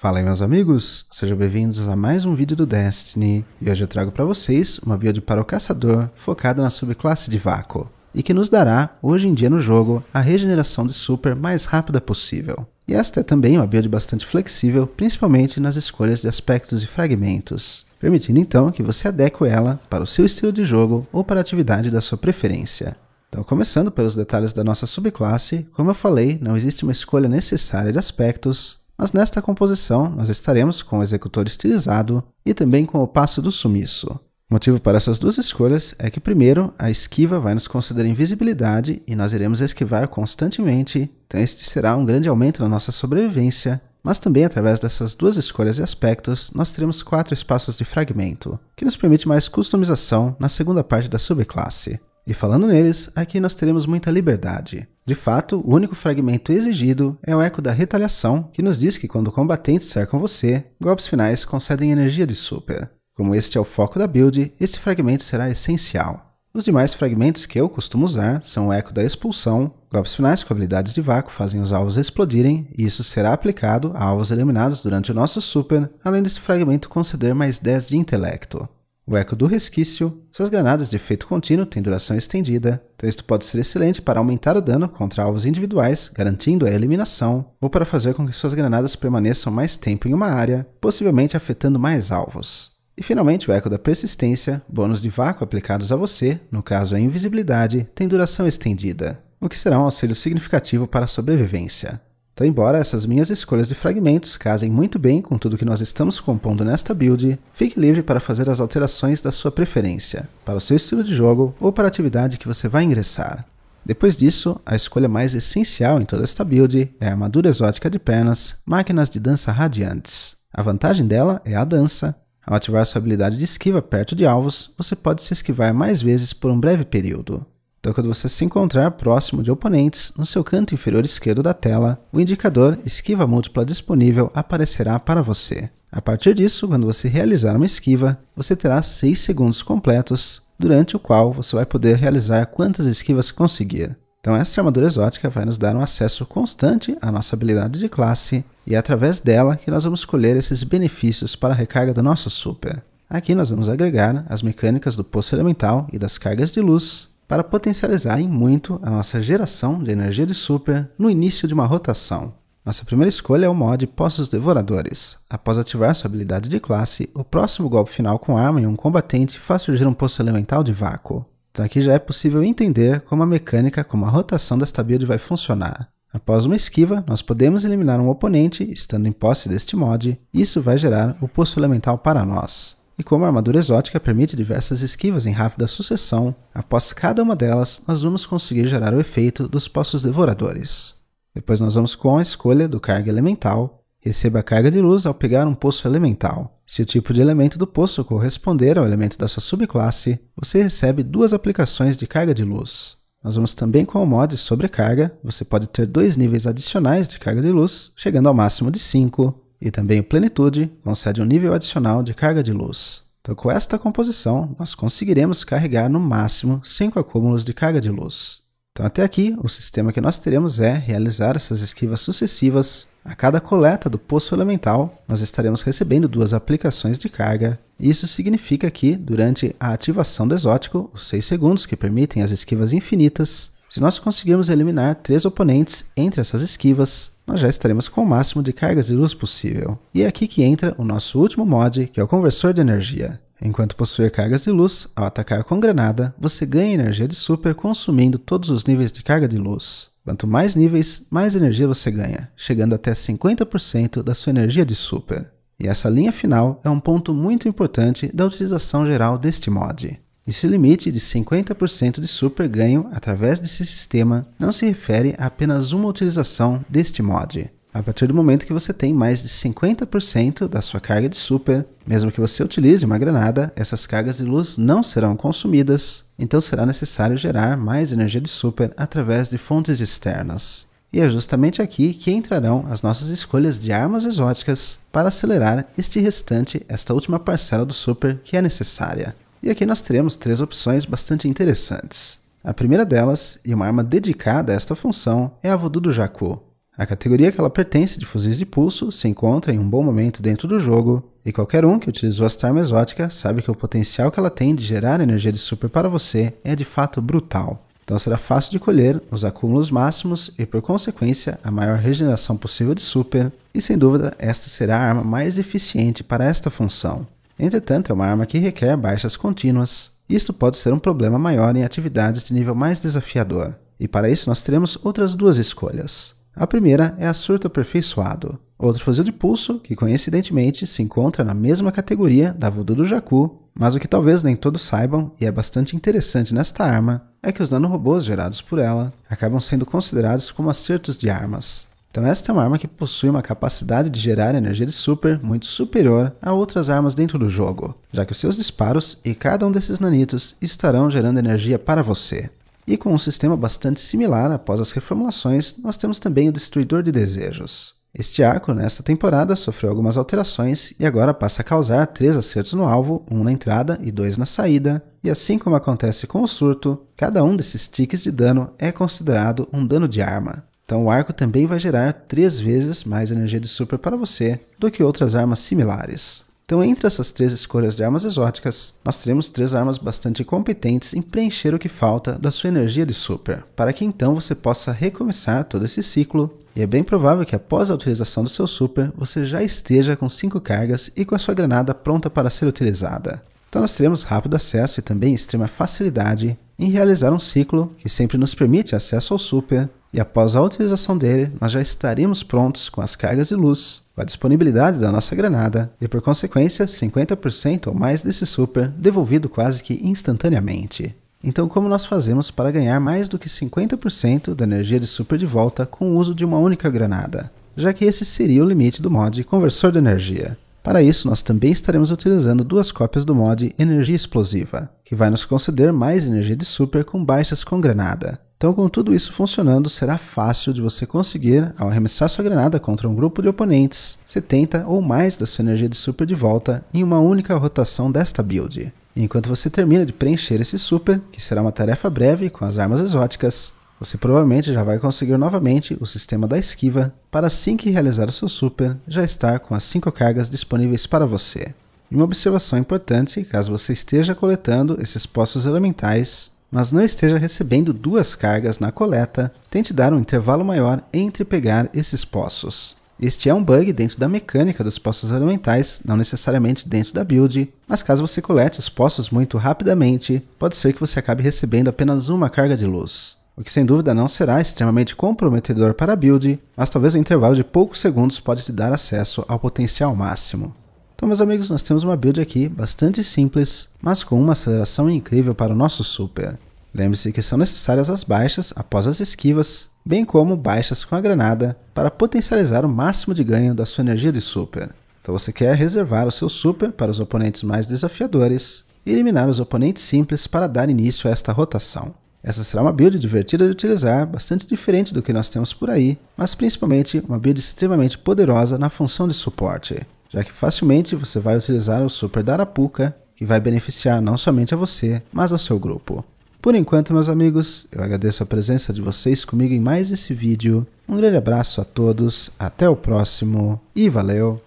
Fala aí meus amigos, sejam bem-vindos a mais um vídeo do Destiny e hoje eu trago para vocês uma build para o caçador focada na subclasse de Vaco e que nos dará, hoje em dia no jogo, a regeneração de super mais rápida possível. E esta é também uma build bastante flexível, principalmente nas escolhas de aspectos e fragmentos, permitindo então que você adeque ela para o seu estilo de jogo ou para a atividade da sua preferência. Então, começando pelos detalhes da nossa subclasse, como eu falei, não existe uma escolha necessária de aspectos, mas nesta composição nós estaremos com o executor estilizado e também com o passo do sumiço. O motivo para essas duas escolhas é que, primeiro, a esquiva vai nos conceder invisibilidade e nós iremos esquivar constantemente, então este será um grande aumento na nossa sobrevivência, mas também através dessas duas escolhas e aspectos, nós teremos quatro espaços de fragmento, que nos permite mais customização na segunda parte da subclasse. E falando neles, aqui nós teremos muita liberdade. De fato, o único fragmento exigido é o eco da retaliação, que nos diz que quando combatentes cercam você, golpes finais concedem energia de super. Como este é o foco da build, este fragmento será essencial. Os demais fragmentos que eu costumo usar são o eco da expulsão, golpes finais com habilidades de vácuo fazem os alvos explodirem, e isso será aplicado a alvos eliminados durante o nosso super, além desse fragmento conceder mais 10 de intelecto. O eco do resquício. Suas granadas de efeito contínuo têm duração estendida. isto pode ser excelente para aumentar o dano contra alvos individuais, garantindo a eliminação, ou para fazer com que suas granadas permaneçam mais tempo em uma área, possivelmente afetando mais alvos. E finalmente o eco da persistência, bônus de vácuo aplicados a você, no caso a invisibilidade, tem duração estendida, o que será um auxílio significativo para a sobrevivência. Então, embora essas minhas escolhas de fragmentos casem muito bem com tudo que nós estamos compondo nesta build, fique livre para fazer as alterações da sua preferência, para o seu estilo de jogo ou para a atividade que você vai ingressar. Depois disso, a escolha mais essencial em toda esta build é a armadura exótica de pernas, máquinas de dança radiantes. A vantagem dela é a dança. Ao ativar sua habilidade de esquiva perto de alvos, você pode se esquivar mais vezes por um breve período. Então, quando você se encontrar próximo de oponentes, no seu canto inferior esquerdo da tela, o indicador esquiva múltipla disponível aparecerá para você. A partir disso, quando você realizar uma esquiva, você terá 6 segundos completos, durante o qual você vai poder realizar quantas esquivas conseguir. Então, esta armadura exótica vai nos dar um acesso constante à nossa habilidade de classe, e é através dela que nós vamos colher esses benefícios para a recarga do nosso super. Aqui nós vamos agregar as mecânicas do poço elemental e das cargas de luz, para potencializar em muito a nossa geração de energia de super no início de uma rotação. Nossa primeira escolha é o mod Poços Devoradores. Após ativar sua habilidade de classe, o próximo golpe final com arma em um combatente faz surgir um poço elemental de vácuo. Então aqui já é possível entender como a mecânica, como a rotação desta build vai funcionar. Após uma esquiva, nós podemos eliminar um oponente, estando em posse deste mod, e isso vai gerar o poço elemental para nós. E como a armadura exótica permite diversas esquivas em rápida sucessão, após cada uma delas, nós vamos conseguir gerar o efeito dos Poços Devoradores. Depois nós vamos com a escolha do Carga Elemental. Receba a carga de luz ao pegar um Poço Elemental. Se o tipo de elemento do poço corresponder ao elemento da sua subclasse, você recebe duas aplicações de carga de luz. Nós vamos também com o mod Sobrecarga, você pode ter dois níveis adicionais de carga de luz, chegando ao máximo de 5, e também o plenitude concede um nível adicional de carga de luz. Então, com esta composição, nós conseguiremos carregar no máximo 5 acúmulos de carga de luz. Então, até aqui, o sistema que nós teremos é realizar essas esquivas sucessivas. A cada coleta do poço elemental, nós estaremos recebendo duas aplicações de carga. Isso significa que, durante a ativação do exótico, os 6 segundos que permitem as esquivas infinitas, se nós conseguirmos eliminar três oponentes entre essas esquivas, nós já estaremos com o máximo de cargas de luz possível. E é aqui que entra o nosso último mod, que é o conversor de energia. Enquanto possuir cargas de luz, ao atacar com granada, você ganha energia de super consumindo todos os níveis de carga de luz. Quanto mais níveis, mais energia você ganha, chegando até 50% da sua energia de super. E essa linha final é um ponto muito importante da utilização geral deste mod. Esse limite de 50% de super ganho através desse sistema não se refere a apenas uma utilização deste mod. A partir do momento que você tem mais de 50% da sua carga de super, mesmo que você utilize uma granada, essas cargas de luz não serão consumidas, então será necessário gerar mais energia de super através de fontes externas. E é justamente aqui que entrarão as nossas escolhas de armas exóticas para acelerar este restante, esta última parcela do super que é necessária. E aqui nós teremos três opções bastante interessantes. A primeira delas, e uma arma dedicada a esta função, é a Voodoo do Jakku. A categoria que ela pertence de fuzis de pulso se encontra em um bom momento dentro do jogo, e qualquer um que utilizou esta arma exótica sabe que o potencial que ela tem de gerar energia de super para você é de fato brutal. Então será fácil de colher os acúmulos máximos e por consequência a maior regeneração possível de super, e sem dúvida esta será a arma mais eficiente para esta função. Entretanto, é uma arma que requer baixas contínuas. Isto pode ser um problema maior em atividades de nível mais desafiador, e para isso nós teremos outras duas escolhas. A primeira é a surto aperfeiçoado, outro fuzil de pulso que coincidentemente se encontra na mesma categoria da Voodoo do Jacu, mas o que talvez nem todos saibam e é bastante interessante nesta arma é que os nanorobôs gerados por ela acabam sendo considerados como acertos de armas, então esta é uma arma que possui uma capacidade de gerar energia de super muito superior a outras armas dentro do jogo, já que os seus disparos e cada um desses nanitos estarão gerando energia para você. E com um sistema bastante similar após as reformulações, nós temos também o Destruidor de Desejos. Este arco, nesta temporada, sofreu algumas alterações e agora passa a causar três acertos no alvo, um na entrada e dois na saída, e assim como acontece com o surto, cada um desses tiques de dano é considerado um dano de arma. Então o arco também vai gerar três vezes mais energia de super para você do que outras armas similares. Então, entre essas três escolhas de armas exóticas, nós teremos três armas bastante competentes em preencher o que falta da sua energia de super, para que então você possa recomeçar todo esse ciclo. E é bem provável que após a utilização do seu super, você já esteja com 5 cargas e com a sua granada pronta para ser utilizada. Então nós teremos rápido acesso e também extrema facilidade em realizar um ciclo que sempre nos permite acesso ao super e após a utilização dele, nós já estaríamos prontos com as cargas e luz, com a disponibilidade da nossa granada e, por consequência, 50% ou mais desse super devolvido quase que instantaneamente. Então, como nós fazemos para ganhar mais do que 50% da energia de super de volta com o uso de uma única granada? Já que esse seria o limite do mod Conversor de Energia. Para isso, nós também estaremos utilizando duas cópias do mod Energia Explosiva, que vai nos conceder mais energia de super com baixas com granada. Então, com tudo isso funcionando, será fácil de você conseguir, ao arremessar sua granada contra um grupo de oponentes, 70 ou mais da sua energia de super de volta em uma única rotação desta build. Enquanto você termina de preencher esse super, que será uma tarefa breve com as armas exóticas, você provavelmente já vai conseguir novamente o sistema da esquiva para assim que realizar o seu super, já estar com as 5 cargas disponíveis para você. E uma observação importante, caso você esteja coletando esses poços elementais, mas não esteja recebendo duas cargas na coleta, tente dar um intervalo maior entre pegar esses poços. Este é um bug dentro da mecânica dos poços elementais, não necessariamente dentro da build, mas caso você colete os poços muito rapidamente, pode ser que você acabe recebendo apenas uma carga de luz o que sem dúvida não será extremamente comprometedor para a build, mas talvez um intervalo de poucos segundos pode te dar acesso ao potencial máximo. Então meus amigos, nós temos uma build aqui bastante simples, mas com uma aceleração incrível para o nosso super. Lembre-se que são necessárias as baixas após as esquivas, bem como baixas com a granada, para potencializar o máximo de ganho da sua energia de super. Então você quer reservar o seu super para os oponentes mais desafiadores e eliminar os oponentes simples para dar início a esta rotação. Essa será uma build divertida de utilizar, bastante diferente do que nós temos por aí, mas principalmente uma build extremamente poderosa na função de suporte, já que facilmente você vai utilizar o Super Darapuka, Arapuca, que vai beneficiar não somente a você, mas ao seu grupo. Por enquanto, meus amigos, eu agradeço a presença de vocês comigo em mais esse vídeo. Um grande abraço a todos, até o próximo e valeu!